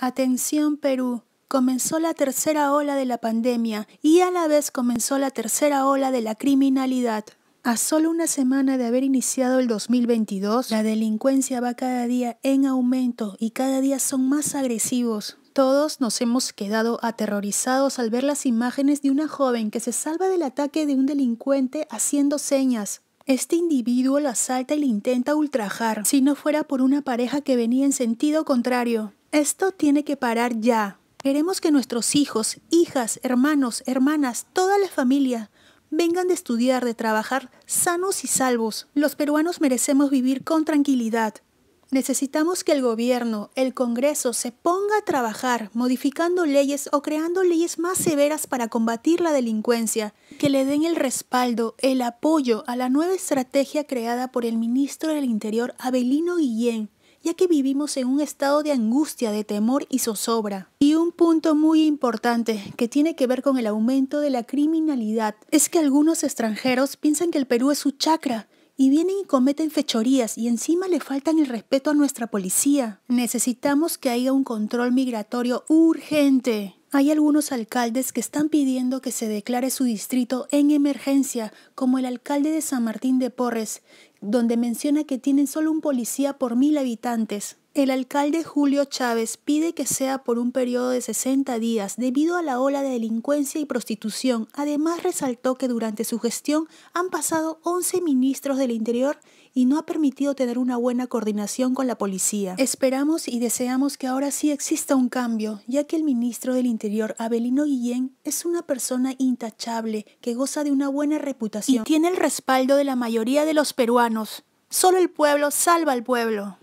Atención Perú, comenzó la tercera ola de la pandemia y a la vez comenzó la tercera ola de la criminalidad. A solo una semana de haber iniciado el 2022, la delincuencia va cada día en aumento y cada día son más agresivos. Todos nos hemos quedado aterrorizados al ver las imágenes de una joven que se salva del ataque de un delincuente haciendo señas, este individuo la asalta y le intenta ultrajar, si no fuera por una pareja que venía en sentido contrario. Esto tiene que parar ya. Queremos que nuestros hijos, hijas, hermanos, hermanas, toda la familia, vengan de estudiar, de trabajar sanos y salvos. Los peruanos merecemos vivir con tranquilidad. Necesitamos que el gobierno, el Congreso, se ponga a trabajar modificando leyes o creando leyes más severas para combatir la delincuencia, que le den el respaldo, el apoyo a la nueva estrategia creada por el ministro del Interior Abelino Guillén ya que vivimos en un estado de angustia, de temor y zozobra. Y un punto muy importante que tiene que ver con el aumento de la criminalidad es que algunos extranjeros piensan que el Perú es su chacra y vienen y cometen fechorías y encima le faltan el respeto a nuestra policía. Necesitamos que haya un control migratorio urgente. Hay algunos alcaldes que están pidiendo que se declare su distrito en emergencia, como el alcalde de San Martín de Porres, donde menciona que tienen solo un policía por mil habitantes. El alcalde Julio Chávez pide que sea por un periodo de 60 días debido a la ola de delincuencia y prostitución. Además resaltó que durante su gestión han pasado 11 ministros del Interior y no ha permitido tener una buena coordinación con la policía. Esperamos y deseamos que ahora sí exista un cambio, ya que el ministro del Interior, Abelino Guillén, es una persona intachable que goza de una buena reputación y tiene el respaldo de la mayoría de los peruanos. Solo el pueblo salva al pueblo.